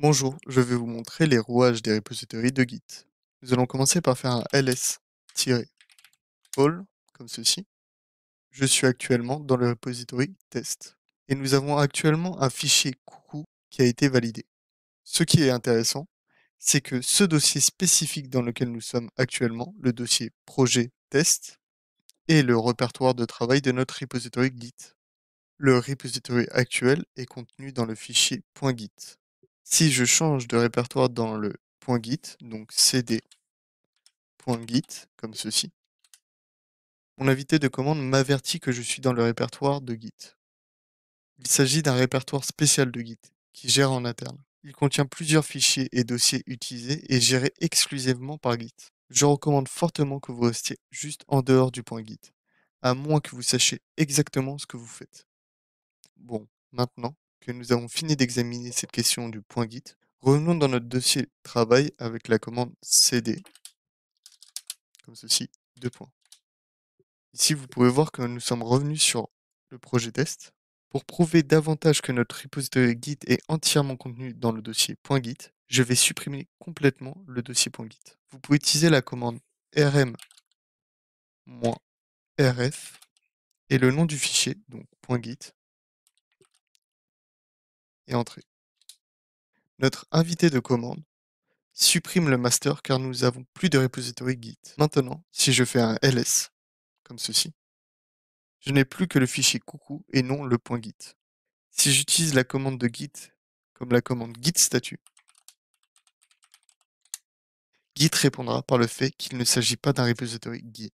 Bonjour, je vais vous montrer les rouages des repositories de Git. Nous allons commencer par faire un ls-all, comme ceci. Je suis actuellement dans le repository test. Et nous avons actuellement un fichier coucou qui a été validé. Ce qui est intéressant, c'est que ce dossier spécifique dans lequel nous sommes actuellement, le dossier projet test, est le répertoire de travail de notre repository Git. Le repository actuel est contenu dans le fichier .git. Si je change de répertoire dans le .git, donc cd.git, comme ceci, mon invité de commande m'avertit que je suis dans le répertoire de Git. Il s'agit d'un répertoire spécial de Git, qui gère en interne. Il contient plusieurs fichiers et dossiers utilisés et gérés exclusivement par Git. Je recommande fortement que vous restiez juste en dehors du Git, à moins que vous sachiez exactement ce que vous faites. Bon, maintenant, nous avons fini d'examiner cette question du point Git, revenons dans notre dossier travail avec la commande cd, comme ceci, deux points. Ici, vous pouvez voir que nous sommes revenus sur le projet test. Pour prouver davantage que notre repository Git est entièrement contenu dans le dossier .git, je vais supprimer complètement le dossier .git. Vous pouvez utiliser la commande rm-rf et le nom du fichier, donc .git, entrer. Notre invité de commande supprime le master car nous n'avons plus de repository Git. Maintenant, si je fais un ls, comme ceci, je n'ai plus que le fichier coucou et non le point .git. Si j'utilise la commande de git comme la commande git statut, git répondra par le fait qu'il ne s'agit pas d'un repository git.